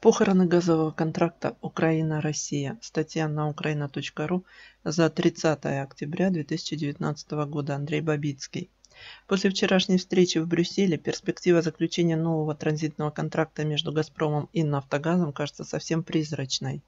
Похороны газового контракта Украина-Россия. Статья на украина.ру за 30 октября 2019 года. Андрей Бабицкий. После вчерашней встречи в Брюсселе перспектива заключения нового транзитного контракта между «Газпромом» и «Нафтогазом» кажется совсем призрачной.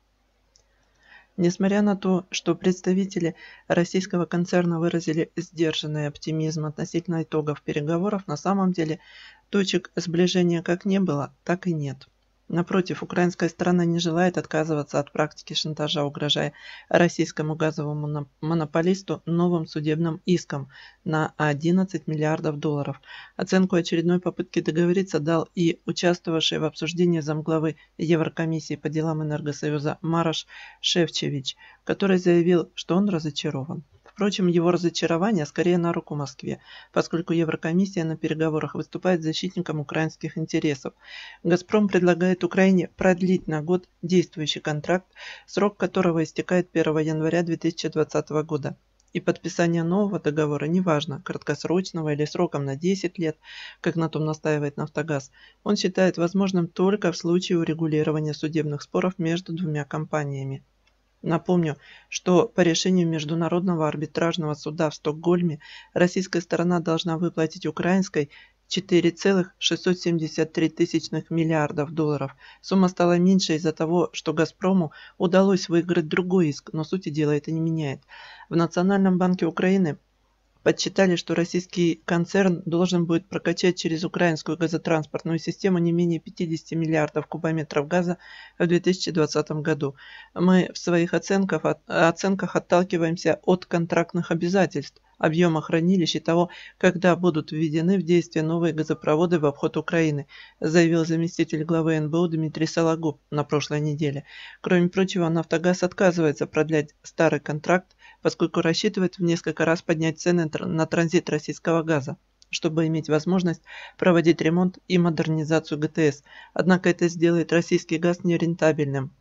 Несмотря на то, что представители российского концерна выразили сдержанный оптимизм относительно итогов переговоров, на самом деле точек сближения как не было, так и нет. Напротив, украинская сторона не желает отказываться от практики шантажа, угрожая российскому газовому монополисту новым судебным иском на 11 миллиардов долларов. Оценку очередной попытки договориться дал и участвовавший в обсуждении замглавы Еврокомиссии по делам Энергосоюза Мараш Шевчевич, который заявил, что он разочарован. Впрочем, его разочарование скорее на руку Москве, поскольку Еврокомиссия на переговорах выступает защитником украинских интересов. «Газпром» предлагает Украине продлить на год действующий контракт, срок которого истекает 1 января 2020 года. И подписание нового договора, неважно, краткосрочного или сроком на 10 лет, как на том настаивает «Нафтогаз», он считает возможным только в случае урегулирования судебных споров между двумя компаниями. Напомню, что по решению Международного арбитражного суда в Стокгольме российская сторона должна выплатить украинской 4,673 миллиардов долларов. Сумма стала меньше из-за того, что «Газпрому» удалось выиграть другой иск, но сути дела это не меняет. В Национальном банке Украины подсчитали, что российский концерн должен будет прокачать через украинскую газотранспортную систему не менее 50 миллиардов кубометров газа в 2020 году. Мы в своих оценках, оценках отталкиваемся от контрактных обязательств, объема хранилищ и того, когда будут введены в действие новые газопроводы в обход Украины, заявил заместитель главы НБУ Дмитрий Сологуб на прошлой неделе. Кроме прочего, «Нафтогаз» отказывается продлять старый контракт поскольку рассчитывает в несколько раз поднять цены на транзит российского газа, чтобы иметь возможность проводить ремонт и модернизацию ГТС, однако это сделает российский газ нерентабельным.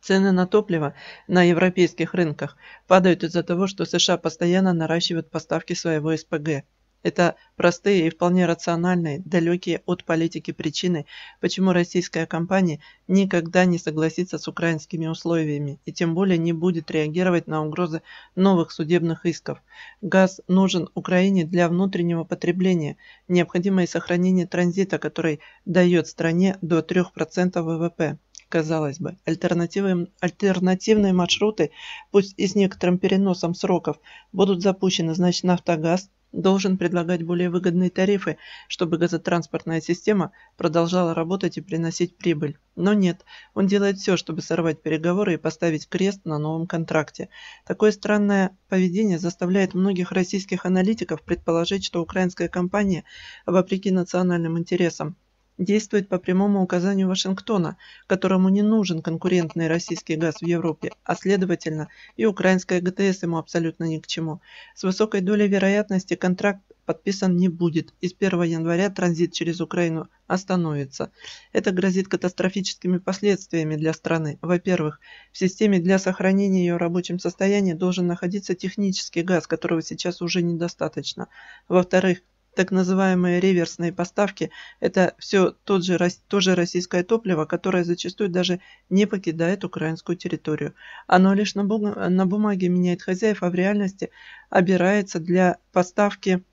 Цены на топливо на европейских рынках падают из-за того, что США постоянно наращивают поставки своего СПГ. Это простые и вполне рациональные, далекие от политики причины, почему российская компания никогда не согласится с украинскими условиями и тем более не будет реагировать на угрозы новых судебных исков. Газ нужен Украине для внутреннего потребления, необходимое сохранение транзита, который дает стране до 3% ВВП казалось бы, альтернативы, альтернативные маршруты, пусть и с некоторым переносом сроков, будут запущены, значит «Нафтогаз» должен предлагать более выгодные тарифы, чтобы газотранспортная система продолжала работать и приносить прибыль. Но нет, он делает все, чтобы сорвать переговоры и поставить крест на новом контракте. Такое странное поведение заставляет многих российских аналитиков предположить, что украинская компания, вопреки национальным интересам, действует по прямому указанию Вашингтона, которому не нужен конкурентный российский газ в Европе, а следовательно и украинская ГТС ему абсолютно ни к чему. С высокой долей вероятности контракт подписан не будет, и с 1 января транзит через Украину остановится. Это грозит катастрофическими последствиями для страны. Во-первых, в системе для сохранения ее рабочем состоянии должен находиться технический газ, которого сейчас уже недостаточно. Во-вторых, так называемые реверсные поставки – это все тот же, то российское топливо, которое зачастую даже не покидает украинскую территорию. Оно лишь на, бум на бумаге меняет хозяев, а в реальности обирается для поставки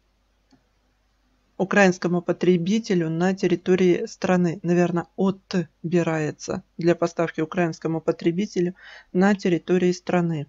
украинскому потребителю на территории страны. Наверное, отбирается для поставки украинскому потребителю на территории страны.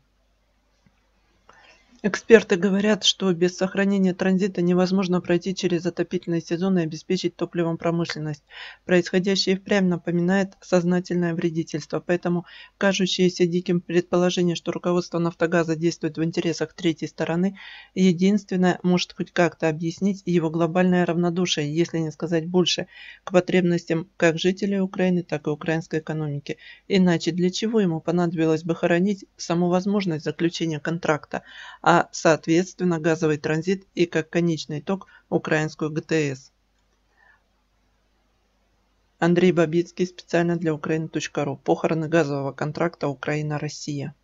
Эксперты говорят, что без сохранения транзита невозможно пройти через отопительный сезон и обеспечить топливом промышленность. Происходящее впрямь напоминает сознательное вредительство, поэтому кажущееся диким предположение, что руководство «Нафтогаза» действует в интересах третьей стороны, единственное может хоть как-то объяснить его глобальное равнодушие, если не сказать больше, к потребностям как жителей Украины, так и украинской экономики. Иначе для чего ему понадобилось бы хоронить саму возможность заключения контракта, а а соответственно газовый транзит и как конечный итог украинскую ГТС. Андрей Бабицкий специально для Украины.ру. Похороны газового контракта Украина-Россия.